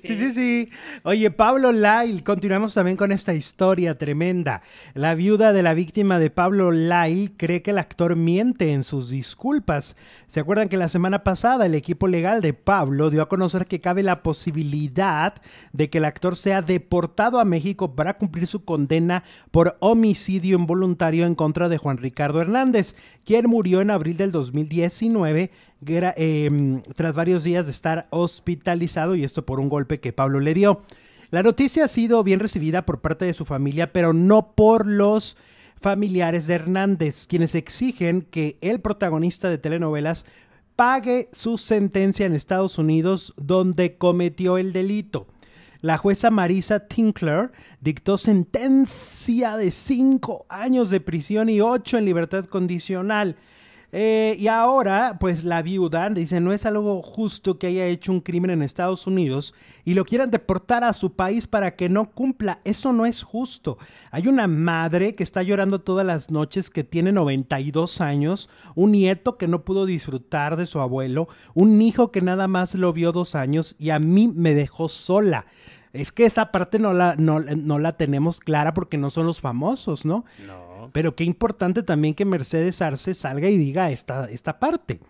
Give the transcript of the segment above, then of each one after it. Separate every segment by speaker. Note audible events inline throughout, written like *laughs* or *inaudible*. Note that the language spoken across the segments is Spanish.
Speaker 1: Sí, sí, sí. Oye, Pablo Lail, continuamos también con esta historia tremenda. La viuda de la víctima de Pablo Lail cree que el actor miente en sus disculpas. ¿Se acuerdan que la semana pasada el equipo legal de Pablo dio a conocer que cabe la posibilidad de que el actor sea deportado a México para cumplir su condena por homicidio involuntario en contra de Juan Ricardo Hernández, quien murió en abril del 2019 Em, tras varios días de estar hospitalizado y esto por un golpe que Pablo le dio. La noticia ha sido bien recibida por parte de su familia, pero no por los familiares de Hernández, quienes exigen que el protagonista de telenovelas pague su sentencia en Estados Unidos donde cometió el delito. La jueza Marisa Tinkler dictó sentencia de cinco años de prisión y ocho en libertad condicional. Eh, y ahora, pues la viuda dice, no es algo justo que haya hecho un crimen en Estados Unidos y lo quieran deportar a su país para que no cumpla. Eso no es justo. Hay una madre que está llorando todas las noches que tiene 92 años, un nieto que no pudo disfrutar de su abuelo, un hijo que nada más lo vio dos años y a mí me dejó sola. Es que esa parte no la, no la tenemos clara porque no son los famosos, ¿no? no. Pero qué importante también que Mercedes Arce salga y diga esta, esta parte.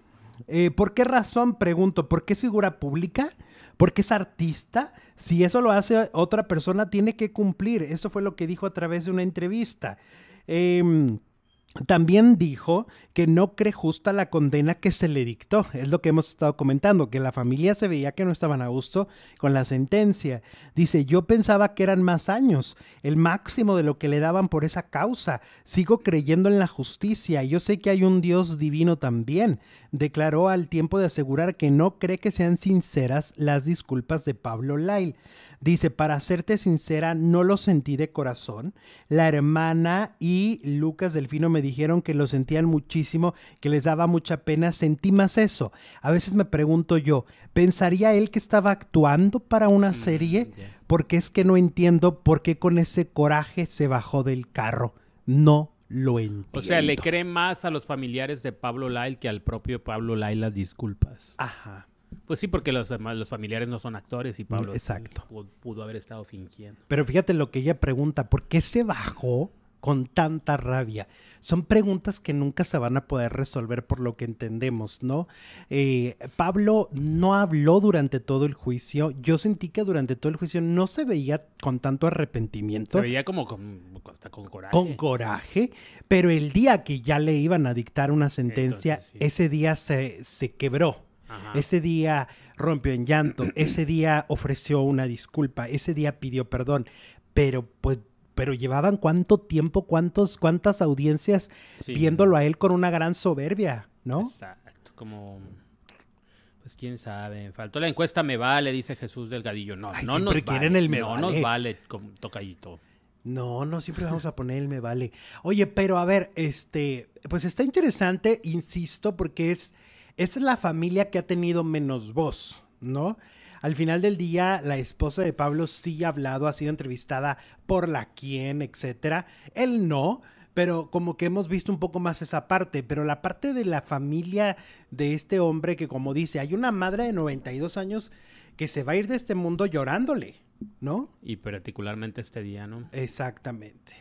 Speaker 1: Eh, ¿Por qué razón, pregunto? ¿Por qué es figura pública? ¿Por qué es artista? Si eso lo hace otra persona, tiene que cumplir. Eso fue lo que dijo a través de una entrevista. Em, también dijo que no cree justa la condena que se le dictó. Es lo que hemos estado comentando, que la familia se veía que no estaban a gusto con la sentencia. Dice, yo pensaba que eran más años, el máximo de lo que le daban por esa causa. Sigo creyendo en la justicia. Yo sé que hay un Dios divino también. Declaró al tiempo de asegurar que no cree que sean sinceras las disculpas de Pablo Lyle. Dice, para serte sincera, no lo sentí de corazón. La hermana y Lucas Delfino me dijeron que lo sentían muchísimo, que les daba mucha pena. Sentí más eso. A veces me pregunto yo, ¿pensaría él que estaba actuando para una mm, serie? Porque es que no entiendo por qué con ese coraje se bajó del carro. No lo entiendo. O sea, le
Speaker 2: cree más a los familiares de Pablo Lyle que al propio Pablo Lyle las disculpas. Ajá. Pues sí, porque los, familiares no son actores y Pablo Pudo, haber estado fingiendo.
Speaker 1: Pero fíjate lo que ella pregunta, ¿por qué se bajó con tanta rabia? Son preguntas que nunca se van a poder resolver por lo que entendemos, ¿no? Eh, Pablo no habló durante todo el juicio. Yo sentí que durante todo el juicio no se veía con tanto arrepentimiento. Se veía
Speaker 2: como con, hasta con coraje. Con
Speaker 1: coraje, pero el día que ya le iban a dictar una sentencia, ese día se quebró ese día rompió en llanto, *clears throat* ese día ofreció una disculpa, ese día pidió perdón, pero pues pero llevaban cuánto tiempo, cuántos cuántas audiencias viéndolo a él con una gran soberbia, ¿no? Exacto,
Speaker 2: como pues quién sabe, faltó la encuesta me vale, dice Jesús Delgadillo. No, no nos vale. El me no vale. nos vale con tocallito.
Speaker 1: No, no siempre vamos a poner el me vale. Oye, pero a ver, este, pues está interesante, insisto, porque es es la familia que ha tenido menos voz, ¿no? Al final del día, la esposa de Pablo sí ha hablado, ha sido entrevistada por la quien, etcétera. Él no, pero como que hemos visto un poco más esa parte, pero la parte de la familia de este hombre que como dice, hay una madre de 92 años que se va a ir de este mundo llorándole, ¿no?
Speaker 2: Y particularmente este día, ¿no?
Speaker 1: Exactamente.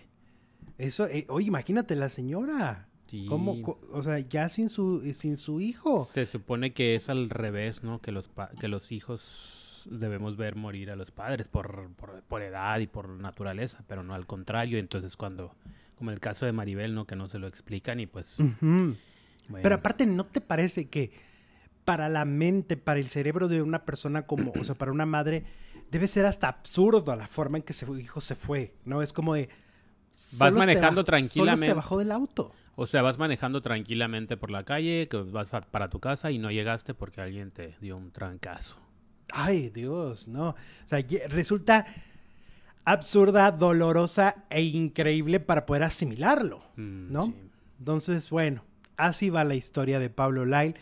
Speaker 1: Eso, eh, oye, imagínate la señora. ¿Cómo? O sea, ya sin su, eh, sin su hijo.
Speaker 2: Se supone que es al revés, ¿no? Que los, que los hijos debemos ver morir a los padres por, por, por, edad y por naturaleza, pero no al contrario. Entonces cuando, como el caso de Maribel, ¿no? Que no se lo explican y pues...
Speaker 1: Pero aparte, ¿no te parece que para la mente, para el cerebro de una persona como, o sea, para una madre, debe ser hasta absurdo la forma en que su hijo se fue, ¿no? Es como de... Vas manejando tranquilamente. Solo se bajó del auto.
Speaker 2: O sea, vas manejando tranquilamente por la calle, que vas para tu casa y no llegaste porque alguien te dio un trancazo.
Speaker 1: Ay, Dios, no. O sea, resulta absurda, dolorosa e increíble para poder asimilarlo, mm, ¿no? Entonces, bueno, así va la historia de Pablo Lyle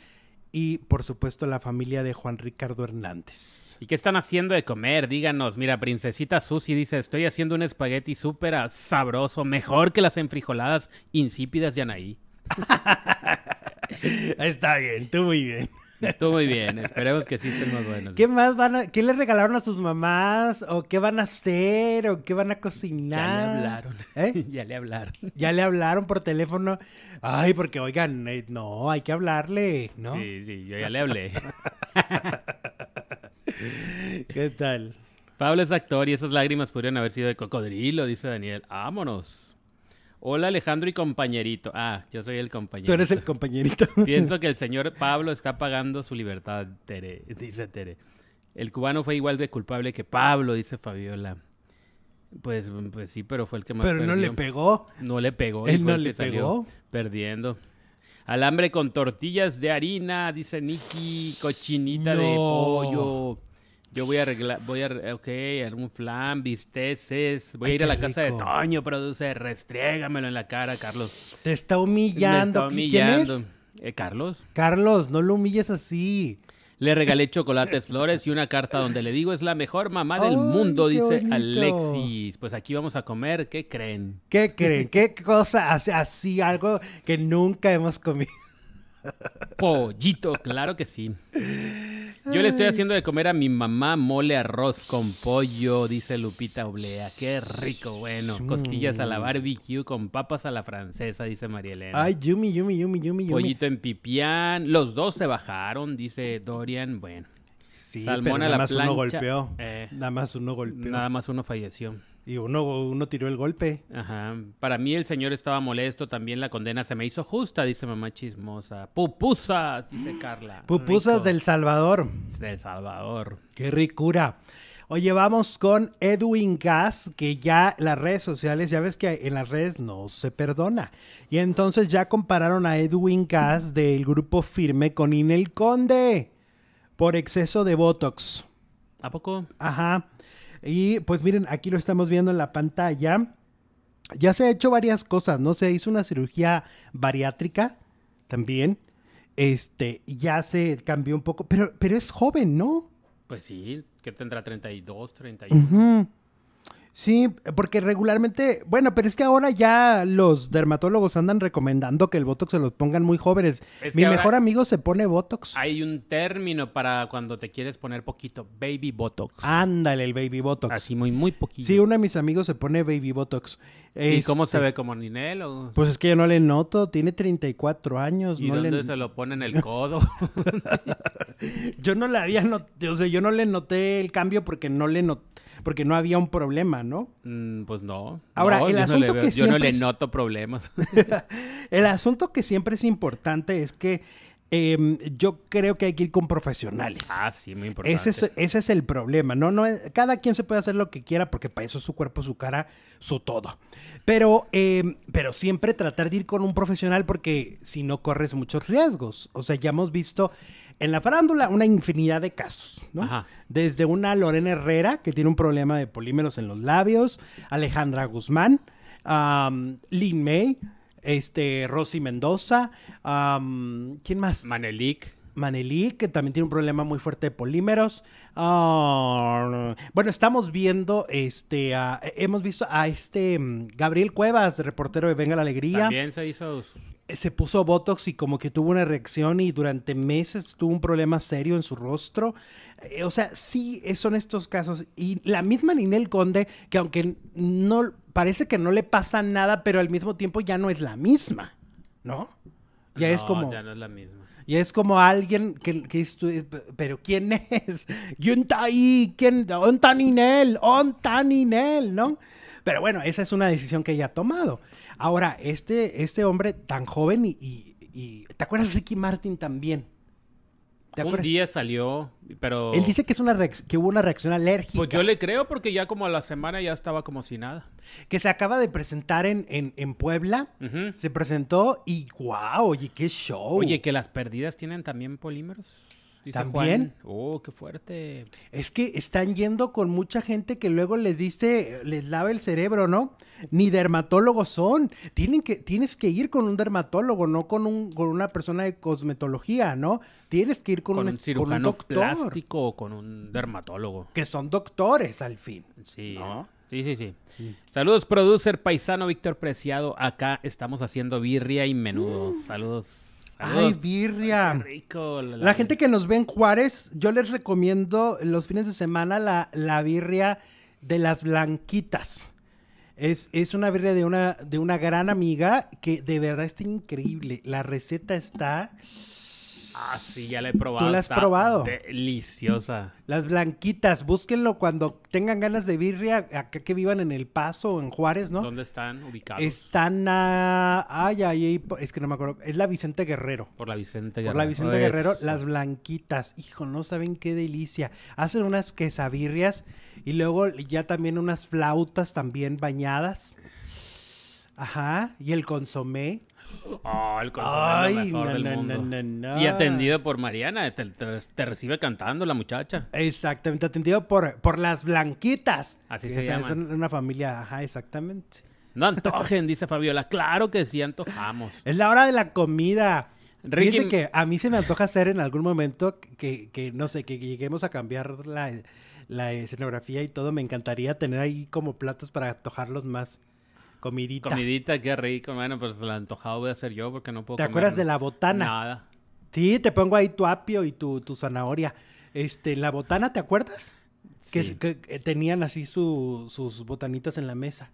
Speaker 1: y por supuesto la familia de Juan Ricardo Hernández. ¿Y
Speaker 2: qué están haciendo de comer? Díganos, mira, princesita Susy dice, estoy haciendo un espagueti súper sabroso, mejor que las enfrijoladas insípidas de Anaí. *laughs* Está bien, tú muy bien. Estuvo muy bien, esperemos que sí estén más buenos. ¿Qué
Speaker 1: más van a, qué le regalaron a sus mamás? ¿O qué van a hacer? ¿O qué van a cocinar? Ya le hablaron. ¿Eh? *laughs* ya le hablaron. Ya le hablaron por teléfono. Ay, porque oigan, eh, no, hay que hablarle, ¿no? Sí, sí,
Speaker 2: yo ya le hablé.
Speaker 1: *laughs* ¿Qué tal?
Speaker 2: Pablo es actor y esas lágrimas podrían haber sido de cocodrilo, dice Daniel. ¡Vámonos! Hola Alejandro y compañerito. Ah, yo soy el compañero. Tú eres el compañerito. *laughs* Pienso que el *laughs* señor Pablo está pagando su libertad, Tere, dice Tere. El cubano fue igual de culpable que Pablo, dice Fabiola. Pues, pues sí, pero fue el que más. Pero no le pegó. No le pegó. Él no le pegó. Perdiendo. Alambre con tortillas de harina, dice Niki. Cochinita de pollo. Yo voy a arreglar, voy a, ok, algún flan, bisteces, voy a ir a la casa de Toño, produce, restriégamelo en la cara, Carlos.
Speaker 1: Te está humillando. está humillando. ¿Quién es? Eh, Carlos. Carlos, no lo humilles así.
Speaker 2: Le regalé chocolates, flores y una carta donde le digo es la mejor mamá del mundo, dice Alexis. Pues aquí vamos a comer, ¿qué creen? ¿Qué creen?
Speaker 1: ¿Qué cosa? hace así algo que nunca hemos comido. Pollito,
Speaker 2: claro que sí. Yo le estoy haciendo de comer a mi mamá mole arroz con pollo, dice Lupita Oblea. Qué rico, bueno. Mm. cosquillas a la barbecue con papas a la francesa, dice María Elena. Ay,
Speaker 1: yumi, yumi, yumi, Pollito
Speaker 2: en pipián. Los dos se bajaron, dice Dorian. Bueno, Sí, nada más uno golpeó. Eh, nada más uno golpeó. Nada más uno falleció. Y uno, tiró el golpe. Ajá. Para mí el señor estaba molesto, también la condena se me hizo justa, dice mamá chismosa.
Speaker 1: Pupusas, dice Carla. Pupusas del Salvador.
Speaker 2: Del Salvador.
Speaker 1: Qué ricura. Oye, vamos con Edwin Gas, que ya las redes sociales, ya ves que en las redes no se perdona. Y entonces ya compararon a Edwin Gass del grupo Firme con Inel Conde por exceso de Botox. ¿A poco? Ajá. Y pues miren, aquí lo estamos viendo en la pantalla. Ya se ha hecho varias cosas, ¿no? Se hizo una cirugía bariátrica también. Este, ya se cambió un poco, pero, pero es joven, ¿no?
Speaker 2: Pues sí, que tendrá 32, 31.
Speaker 1: y Sí, porque regularmente, bueno, pero es que ahora ya los dermatólogos andan recomendando que el Botox se los pongan muy jóvenes. Mi mejor amigo se pone Botox.
Speaker 2: Hay un término para cuando te quieres poner poquito, baby Botox.
Speaker 1: Ándale, el baby Botox. Así muy, muy poquito. Sí, uno de mis amigos se pone baby Botox. ¿Y cómo se este, ve
Speaker 2: como Ninel? O... Pues es
Speaker 1: que yo no le noto, tiene 34 años. ¿Y no dónde se
Speaker 2: lo pone en el *laughs* codo?
Speaker 1: yo no le había notado, o sea, yo no le noté el cambio porque no le noté porque no había un problema, ¿no?
Speaker 2: Mm, pues no. Ahora, el asunto que Yo no le noto problemas. *laughs*
Speaker 1: *laughs* el asunto que siempre es importante es que em, yo creo que hay que ir con profesionales.
Speaker 2: Ah, sí, muy importante.
Speaker 1: Ese es, el problema. No, no, cada quien se puede hacer lo que quiera porque para eso es su cuerpo, su cara, su todo. Pero, em, pero siempre tratar de ir con un profesional porque si no corres muchos riesgos. O sea, ya hemos visto en la farándula una infinidad de casos, ¿no? Desde una Lorena Herrera que tiene un problema de polímeros en los labios, Alejandra Guzmán, Lynn May, este, Rosy Mendoza, ¿quién más? Manelik. Manelik, que también tiene un problema muy fuerte de polímeros. bueno, estamos viendo, este, hemos visto a este mm, Gabriel Cuevas, reportero de Venga la Alegría. También se hizo se puso Botox y como que tuvo una reacción y durante meses tuvo un problema serio en su rostro. Eh, o sea, sí eh, son estos casos. Y la misma Ninel Conde, que aunque no parece que no le pasa nada, pero al mismo tiempo ya no es la misma, ¿no? Ya es como.
Speaker 2: Ya es la misma.
Speaker 1: Y es como alguien que, eh, pero ¿quién *laughs* es? ¿Quién ¿Quién? Ontaninel Ontaninel ¿No? Pero bueno, esa es una decisión que ella ha tomado. Ahora, este, este hombre tan joven y, ¿Te acuerdas Ricky Martin también?
Speaker 2: un día salió, pero... Él
Speaker 1: dice que, es una que hubo una reacción alérgica. Pues
Speaker 2: yo le creo porque ya como a la semana ya estaba como si nada.
Speaker 1: Que se acaba de presentar en, en, en Puebla. Se presentó y wow, oye, qué show. Oye, que las perdidas tienen
Speaker 2: también polímeros. También. oh, qué fuerte.
Speaker 1: Es que están yendo con mucha gente que luego les dice, les lava el cerebro, ¿no? Ni dermatólogos son. Tienen que, tienes que ir con un dermatólogo, no con, un, con una persona de cosmetología, ¿no? Tienes que ir con, un, cirujano con un doctor.
Speaker 2: plástico o con un dermatólogo. Que son doctores al fin. Sí. Sí, sí, sí, Saludos, producer paisano Víctor Preciado. Acá estamos haciendo birria y menudo. Mm. Saludos. Ay,
Speaker 1: birria. La, gente que nos ve en Juárez, yo les recomiendo los fines de semana la, la birria de las blanquitas. Es, es, una birria de una, de una gran amiga que de verdad está increíble. La receta está
Speaker 2: Ah, sí, ya la he probado. ¿Tú la has probado? Deliciosa.
Speaker 1: Las blanquitas, búsquenlo cuando tengan ganas de birria, acá que vivan en El Paso, o en Juárez, ¿no? ¿Dónde están ubicadas? Están a... Ay, es que no me acuerdo. Es la Vicente Guerrero.
Speaker 2: Por la Vicente Guerrero. Por la Vicente Guerrero,
Speaker 1: las blanquitas. Hijo, no saben qué delicia. Hacen unas quesabirrias y luego ya también unas flautas también bañadas. Ajá, y el consomé.
Speaker 2: Oh, y atendido por Mariana, te, recibe cantando la muchacha.
Speaker 1: Exactamente, atendido por, por las blanquitas. Así se Es una familia, ajá, exactamente. No antojen, dice
Speaker 2: Fabiola. Claro que sí antojamos.
Speaker 1: Es la hora de la comida. Ricky... que a mí se me antoja hacer en algún momento que, no sé, que lleguemos a cambiar la, la escenografía y todo. Me encantaría tener ahí como platos para antojarlos más. Comidita.
Speaker 2: Comidita, qué rico. Bueno, pues la antojado voy a hacer yo porque no puedo ¿Te acuerdas de la botana? Nada.
Speaker 1: Sí, te pongo ahí tu apio y tu, zanahoria. Este, la botana, ¿te acuerdas? Sí. Que, eh, tenían así sus botanitas en la mesa.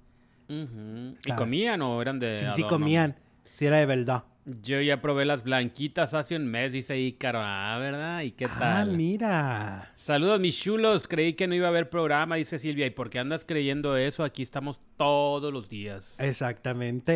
Speaker 2: ¿Y ah. comían o eran de.? Sí, sí comían.
Speaker 1: si era de verdad.
Speaker 2: Yo ya probé las blanquitas hace un mes, dice Ícaro. Ah, ¿verdad? ¿Y qué ah, tal? Ah,
Speaker 1: mira.
Speaker 2: Saludos, mis chulos. Creí que no iba a haber programa, dice Silvia. ¿Y por qué andas creyendo eso? Aquí estamos todos los días.
Speaker 1: Exactamente.